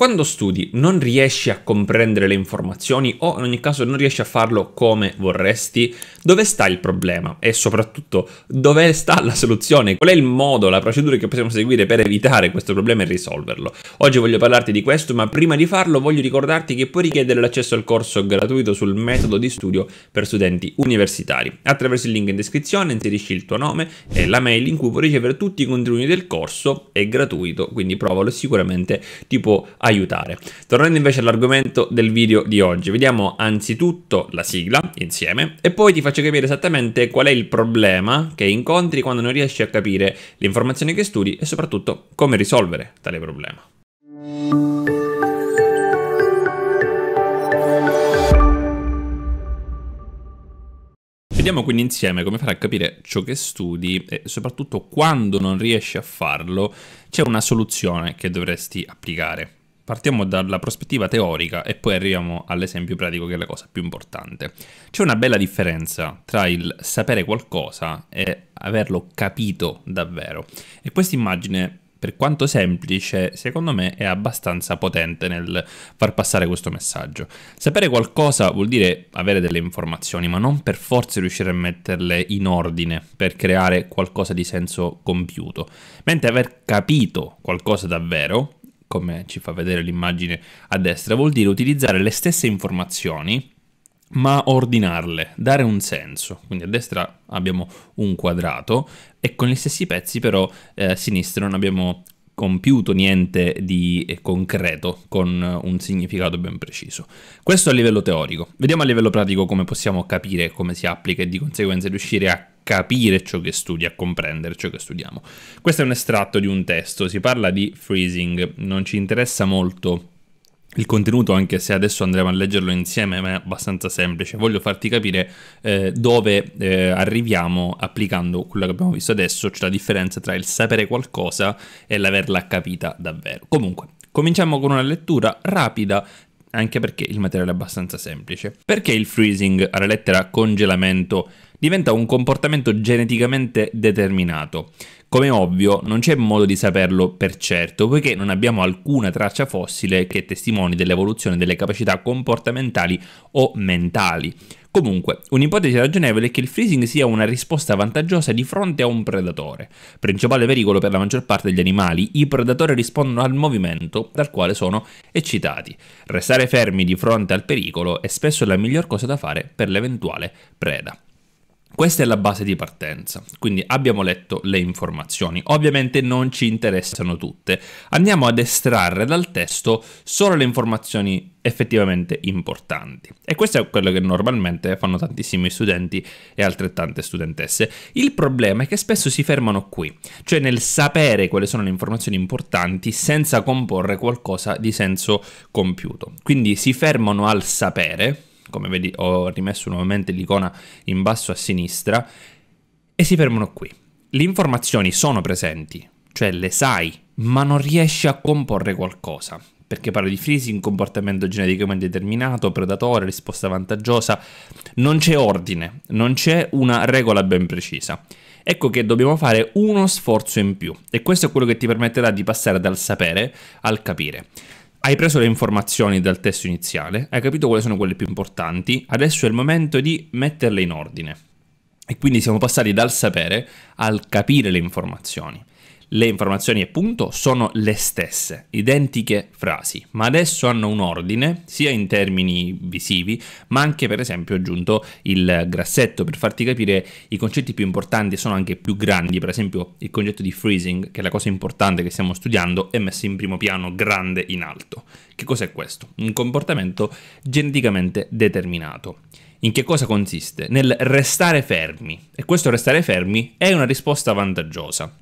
Quando studi non riesci a comprendere le informazioni o in ogni caso non riesci a farlo come vorresti, dove sta il problema? E soprattutto dove sta la soluzione? Qual è il modo, la procedura che possiamo seguire per evitare questo problema e risolverlo? Oggi voglio parlarti di questo, ma prima di farlo voglio ricordarti che puoi richiedere l'accesso al corso gratuito sul metodo di studio per studenti universitari. Attraverso il link in descrizione inserisci il tuo nome e la mail in cui puoi ricevere tutti i contenuti del corso, è gratuito, quindi provalo sicuramente ti aiutare. Tornando invece all'argomento del video di oggi, vediamo anzitutto la sigla insieme e poi ti faccio capire esattamente qual è il problema che incontri quando non riesci a capire le informazioni che studi e soprattutto come risolvere tale problema. Vediamo quindi insieme come fare a capire ciò che studi e soprattutto quando non riesci a farlo c'è una soluzione che dovresti applicare. Partiamo dalla prospettiva teorica e poi arriviamo all'esempio pratico che è la cosa più importante. C'è una bella differenza tra il sapere qualcosa e averlo capito davvero. E questa immagine, per quanto semplice, secondo me è abbastanza potente nel far passare questo messaggio. Sapere qualcosa vuol dire avere delle informazioni, ma non per forza riuscire a metterle in ordine per creare qualcosa di senso compiuto. Mentre aver capito qualcosa davvero come ci fa vedere l'immagine a destra, vuol dire utilizzare le stesse informazioni ma ordinarle, dare un senso. Quindi a destra abbiamo un quadrato e con gli stessi pezzi però eh, a sinistra non abbiamo compiuto niente di eh, concreto con eh, un significato ben preciso. Questo a livello teorico. Vediamo a livello pratico come possiamo capire come si applica e di conseguenza riuscire a capire ciò che studi, a comprendere ciò che studiamo. Questo è un estratto di un testo, si parla di freezing, non ci interessa molto il contenuto, anche se adesso andremo a leggerlo insieme, ma è abbastanza semplice. Voglio farti capire eh, dove eh, arriviamo applicando quello che abbiamo visto adesso, cioè la differenza tra il sapere qualcosa e l'averla capita davvero. Comunque, cominciamo con una lettura rapida anche perché il materiale è abbastanza semplice. Perché il freezing alla lettera congelamento diventa un comportamento geneticamente determinato. Come ovvio, non c'è modo di saperlo per certo, poiché non abbiamo alcuna traccia fossile che testimoni dell'evoluzione delle capacità comportamentali o mentali. Comunque, un'ipotesi ragionevole è che il freezing sia una risposta vantaggiosa di fronte a un predatore. Principale pericolo per la maggior parte degli animali, i predatori rispondono al movimento dal quale sono eccitati. Restare fermi di fronte al pericolo è spesso la miglior cosa da fare per l'eventuale preda. Questa è la base di partenza, quindi abbiamo letto le informazioni. Ovviamente non ci interessano tutte. Andiamo ad estrarre dal testo solo le informazioni effettivamente importanti. E questo è quello che normalmente fanno tantissimi studenti e altrettante studentesse. Il problema è che spesso si fermano qui, cioè nel sapere quali sono le informazioni importanti senza comporre qualcosa di senso compiuto. Quindi si fermano al sapere come vedi ho rimesso nuovamente l'icona in basso a sinistra, e si fermano qui. Le informazioni sono presenti, cioè le sai, ma non riesci a comporre qualcosa. Perché parla di freezing, comportamento geneticamente determinato, predatore, risposta vantaggiosa. Non c'è ordine, non c'è una regola ben precisa. Ecco che dobbiamo fare uno sforzo in più e questo è quello che ti permetterà di passare dal sapere al capire. Hai preso le informazioni dal testo iniziale, hai capito quali sono quelle più importanti, adesso è il momento di metterle in ordine. E quindi siamo passati dal sapere al capire le informazioni le informazioni appunto, sono le stesse, identiche frasi, ma adesso hanno un ordine sia in termini visivi, ma anche per esempio ho aggiunto il grassetto per farti capire i concetti più importanti sono anche più grandi, per esempio il concetto di freezing, che è la cosa importante che stiamo studiando, è messo in primo piano grande in alto. Che cos'è questo? Un comportamento geneticamente determinato. In che cosa consiste? Nel restare fermi. E questo restare fermi è una risposta vantaggiosa.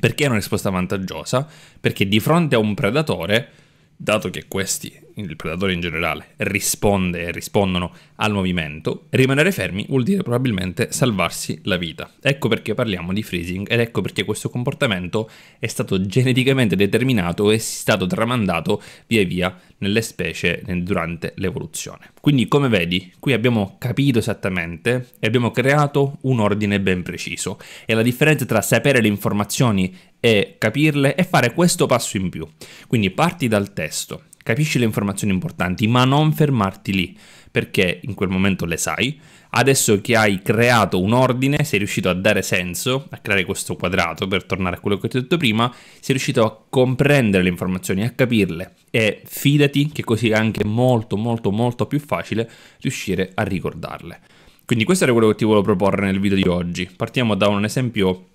Perché è una risposta vantaggiosa? Perché di fronte a un predatore, dato che questi il predatore in generale, risponde e rispondono al movimento, rimanere fermi vuol dire probabilmente salvarsi la vita. Ecco perché parliamo di freezing ed ecco perché questo comportamento è stato geneticamente determinato e è stato tramandato via via nelle specie durante l'evoluzione. Quindi come vedi, qui abbiamo capito esattamente e abbiamo creato un ordine ben preciso e la differenza tra sapere le informazioni e capirle è fare questo passo in più. Quindi parti dal testo, capisci le informazioni importanti, ma non fermarti lì, perché in quel momento le sai. Adesso che hai creato un ordine, sei riuscito a dare senso, a creare questo quadrato, per tornare a quello che ti ho detto prima, sei riuscito a comprendere le informazioni, a capirle e fidati che così è anche molto molto molto più facile riuscire a ricordarle. Quindi questo era quello che ti volevo proporre nel video di oggi. Partiamo da un esempio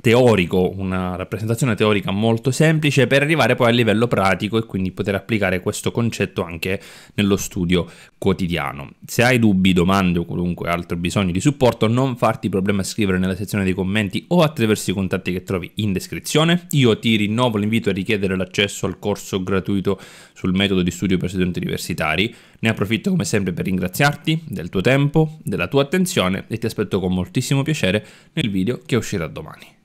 teorico, una rappresentazione teorica molto semplice per arrivare poi a livello pratico e quindi poter applicare questo concetto anche nello studio quotidiano. Se hai dubbi, domande o qualunque altro bisogno di supporto, non farti problema a scrivere nella sezione dei commenti o attraverso i contatti che trovi in descrizione. Io ti rinnovo l'invito a richiedere l'accesso al corso gratuito sul metodo di studio per studenti universitari. Ne approfitto come sempre per ringraziarti del tuo tempo, della tua attenzione e ti aspetto con moltissimo piacere nel video che uscirà domani.